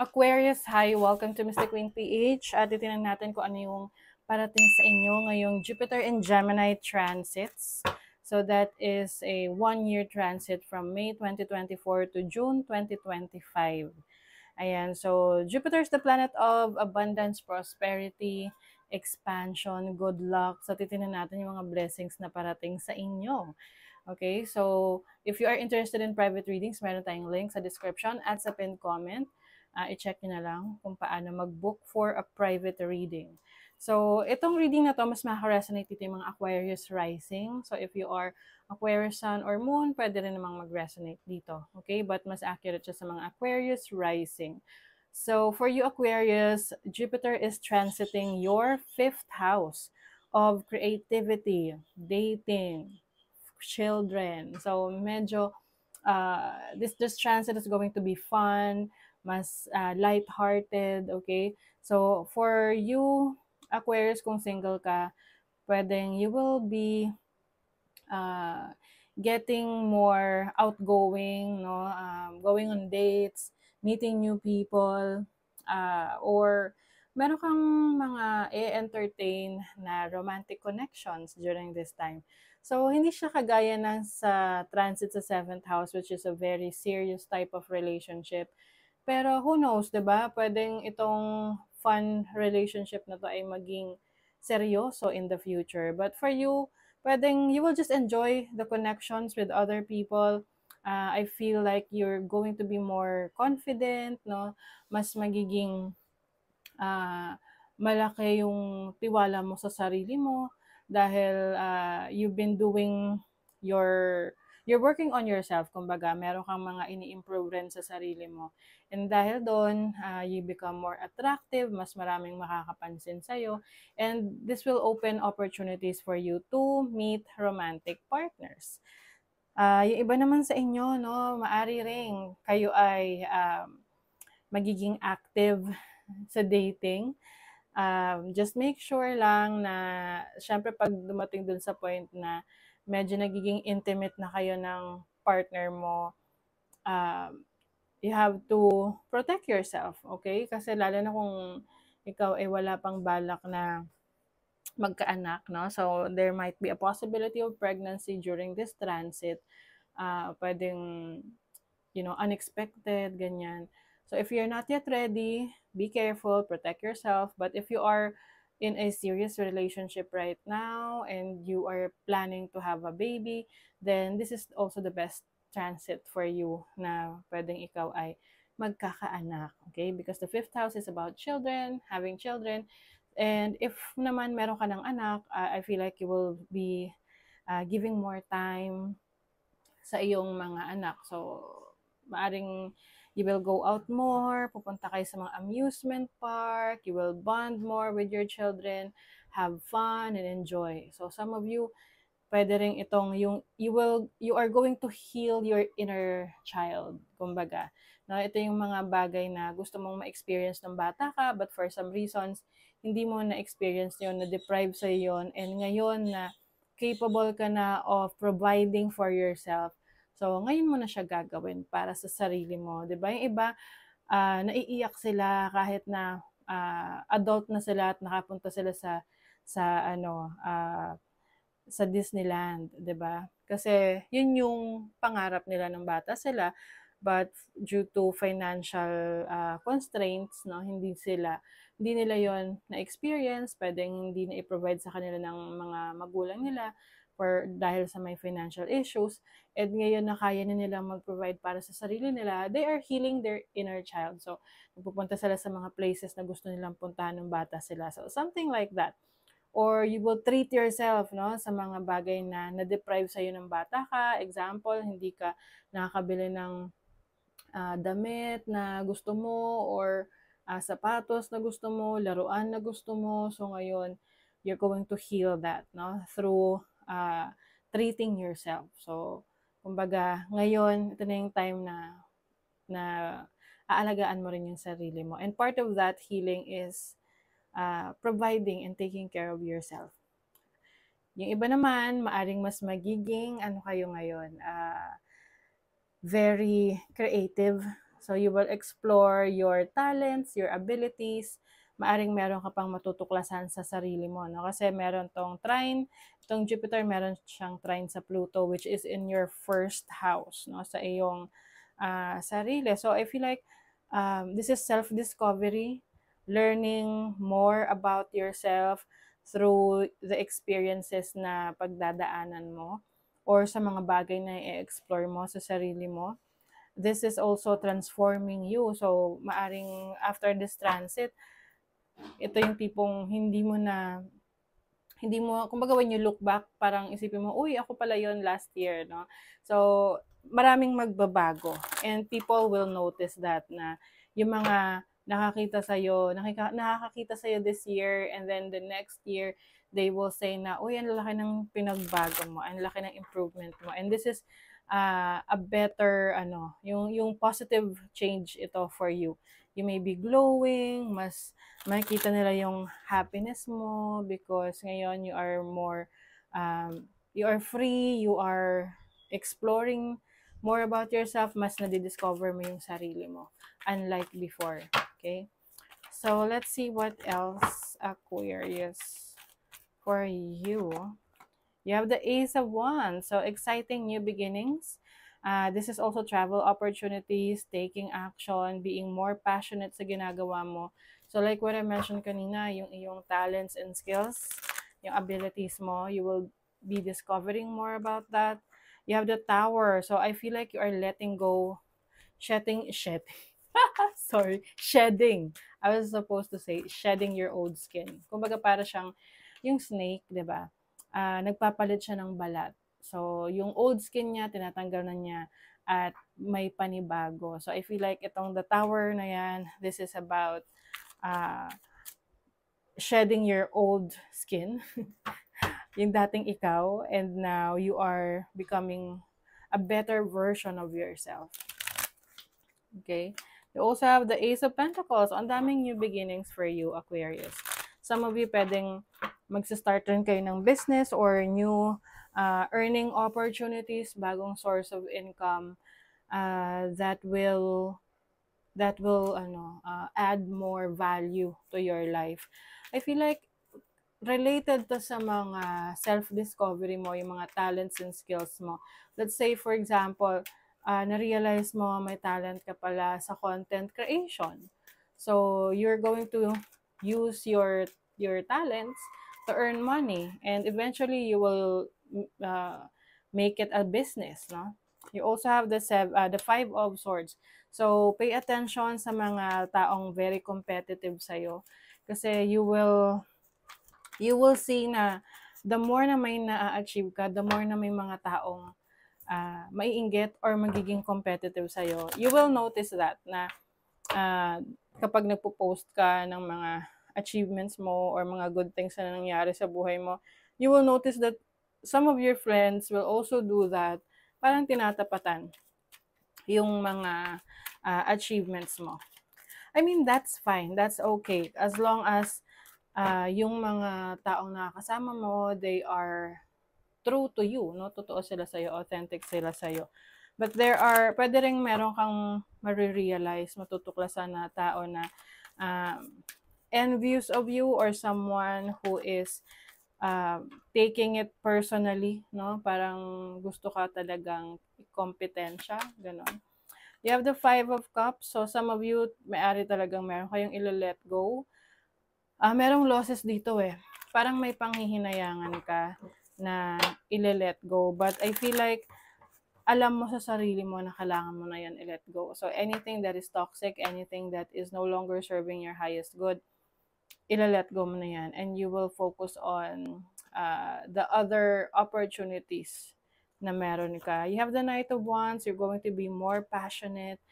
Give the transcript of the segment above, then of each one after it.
Aquarius, hi! Welcome to Mr. Queen PH. At ah, titingnan natin kung ano yung parating sa inyo ngayong Jupiter and Gemini transits. So that is a one-year transit from May 2024 to June 2025. Ayan, so Jupiter is the planet of abundance, prosperity, expansion, good luck. So titingnan natin yung mga blessings na parating sa inyo. Okay, so if you are interested in private readings, meron tayong link sa description at sa pinned comment uh, i-check nyo na lang kung paano mag-book for a private reading. So, itong reading na to, mas makaka-resonate dito yung mga Aquarius rising. So, if you are Aquarius sun or moon, pwede rin namang mag-resonate dito. Okay? But mas accurate siya sa mga Aquarius rising. So, for you Aquarius, Jupiter is transiting your fifth house of creativity, dating, children. So, medyo, uh, this, this transit is going to be fun, mas uh, light-hearted, okay? So, for you, Aquarius, kung single ka, pwedeng you will be uh, getting more outgoing, no? Um, going on dates, meeting new people, uh, or meron kang mga e-entertain na romantic connections during this time. So, hindi siya kagaya ng sa transit sa 7th house, which is a very serious type of relationship pero who knows, 'di ba? Pwedeng itong fun relationship na to ay maging seryoso in the future. But for you, pwedeng you will just enjoy the connections with other people. Uh, I feel like you're going to be more confident, no? Mas magiging uh, malaki yung tiwala mo sa sarili mo dahil uh, you've been doing your you're working on yourself. Kumbaga, meron kang mga ini-improve rin sa sarili mo. And dahil doon, uh, ah, you become more attractive, mas maraming makakapansin sa'yo. And this will open opportunities for you to meet romantic partners. Uh, yung iba naman sa inyo, no, maari ring kayo ay um, magiging active sa dating. Um, just make sure lang na, syempre pag dumating dun sa point na medyo nagiging intimate na kayo ng partner mo, um, you have to protect yourself, okay? Kasi lalo na kung ikaw ay wala pang balak na magkaanak, no? So, there might be a possibility of pregnancy during this transit. Uh, pwedeng, you know, unexpected, ganyan. So, if you're not yet ready, be careful, protect yourself. But if you are in a serious relationship right now and you are planning to have a baby, then this is also the best transit for you na pwedeng ikaw ay magkakaanak. Okay? Because the fifth house is about children, having children. And if naman meron ka ng anak, uh, I feel like you will be uh, giving more time sa iyong mga anak. So, maaring You will go out more, pupunta kayo sa mga amusement park, you will bond more with your children, have fun and enjoy. So some of you, pwede rin itong yung you will you are going to heal your inner child kumbaga Na ito yung mga bagay na gusto mong ma-experience ng bata ka but for some reasons hindi mo na experience yon na deprive sa yon and ngayon na capable ka na of providing for yourself So, ngayon mo na siya gagawin para sa sarili mo. Di ba? Yung iba, uh, naiiyak sila kahit na uh, adult na sila at nakapunta sila sa sa ano uh, sa Disneyland, 'di ba? Kasi 'yun yung pangarap nila ng bata sila but due to financial uh, constraints, no, hindi sila hindi nila 'yon na experience, pwedeng hindi na i-provide sa kanila ng mga magulang nila or dahil sa may financial issues, and ngayon na kaya na nilang mag-provide para sa sarili nila, they are healing their inner child. So, pupunta sila sa mga places na gusto nilang puntahan ng bata sila. So, something like that. Or you will treat yourself no, sa mga bagay na na-deprive sa'yo ng bata ka. Example, hindi ka nakakabili ng uh, damit na gusto mo or uh, sapatos na gusto mo, laruan na gusto mo. So, ngayon, you're going to heal that no through uh, treating yourself. So, kumbaga, ngayon, ito na yung time na, na aalagaan mo rin yung sarili mo. And part of that healing is uh, providing and taking care of yourself. Yung iba naman, maaring mas magiging, ano kayo ngayon, uh, very creative. So you will explore your talents, your abilities, maaring meron ka pang matutuklasan sa sarili mo. No? Kasi meron tong trine Itong Jupiter, meron siyang trine sa Pluto, which is in your first house, no? sa iyong uh, sarili. So, I feel like um, this is self-discovery, learning more about yourself through the experiences na pagdadaanan mo or sa mga bagay na i-explore mo sa sarili mo. This is also transforming you. So, maaring after this transit, ito yung tipong hindi mo na hindi mo, kumbaga when you look back, parang isipin mo, uy, ako pala yon last year, no? So, maraming magbabago. And people will notice that na yung mga nakakita sa'yo, nakika, nakakakita sa'yo this year, and then the next year, they will say na, uy, ang laki ng pinagbago mo, ang laki ng improvement mo. And this is uh, a better, ano, yung, yung positive change ito for you you may be glowing, mas makita nila yung happiness mo because ngayon you are more, um, you are free, you are exploring more about yourself, mas nadidiscover mo yung sarili mo. Unlike before. Okay? So, let's see what else Aquarius for you. You have the Ace of Wands. So, exciting new beginnings Uh, this is also travel opportunities, taking action, being more passionate sa ginagawa mo. So like what I mentioned kanina, yung iyong talents and skills, yung abilities mo, you will be discovering more about that. You have the tower. So I feel like you are letting go, shedding, shed. Sorry, shedding. I was supposed to say shedding your old skin. Kumbaga para siyang yung snake, 'di ba? Uh, nagpapalit siya ng balat. So, yung old skin niya, tinatanggal na niya at may panibago. So, I feel like itong the tower na yan, this is about uh, shedding your old skin. yung dating ikaw and now you are becoming a better version of yourself. Okay? You also have the Ace of Pentacles. Ang daming new beginnings for you, Aquarius. Some of you pwedeng magsa-start rin kayo ng business or new uh, earning opportunities, bagong source of income uh, that will that will ano uh, add more value to your life. I feel like related to sa mga self-discovery mo, yung mga talents and skills mo. Let's say, for example, uh, na-realize mo may talent ka pala sa content creation. So, you're going to use your your talents to earn money and eventually you will uh, make it a business, no? You also have the sev- uh, the five of swords. So pay attention sa mga taong very competitive sa iyo kasi you will you will see na the more na may na-achieve ka, the more na may mga taong uh, maiinggit or magiging competitive sa iyo. you will notice that na uh, kapag nagpo-post ka ng mga achievements mo or mga good things na nangyari sa buhay mo, you will notice that some of your friends will also do that. Parang tinatapatan yung mga uh, achievements mo. I mean, that's fine. That's okay. As long as uh, yung mga taong nakakasama mo, they are true to you. No? Totoo sila sa'yo. Authentic sila sa'yo. But there are, pwede rin meron kang marirealize, matutuklasan na tao na um, envious of you or someone who is uh, taking it personally, no? Parang gusto ka talagang kompetensya, ganun. You have the five of cups. So, some of you, may-ari talagang meron kayong ilo-let go. Uh, merong losses dito eh. Parang may panghihinayangan ka na ilo-let go. But I feel like, alam mo sa sarili mo na kailangan mo na yan i-let go. So, anything that is toxic, anything that is no longer serving your highest good, ilalet go mo na yan and you will focus on uh, the other opportunities na meron ka. You have the Knight of Wands, you're going to be more passionate.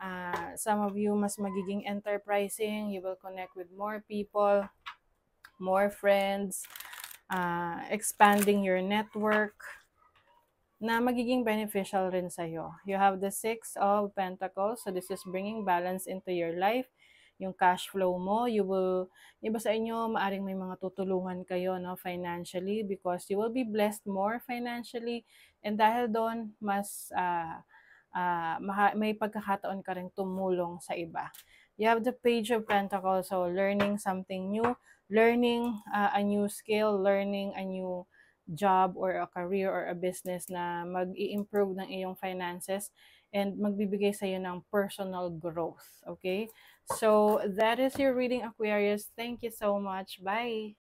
Uh, some of you mas magiging enterprising, you will connect with more people, more friends, uh, expanding your network na magiging beneficial rin sa'yo. You have the Six of Pentacles, so this is bringing balance into your life yung cash flow mo. You will, iba sa inyo, maaring may mga tutulungan kayo no, financially because you will be blessed more financially. And dahil doon, mas uh, uh, may pagkakataon ka rin tumulong sa iba. You have the page of pentacles, so learning something new, learning uh, a new skill, learning a new job or a career or a business na mag-i-improve ng iyong finances and magbibigay sa iyo ng personal growth, okay? So that is your reading, Aquarius. Thank you so much. Bye.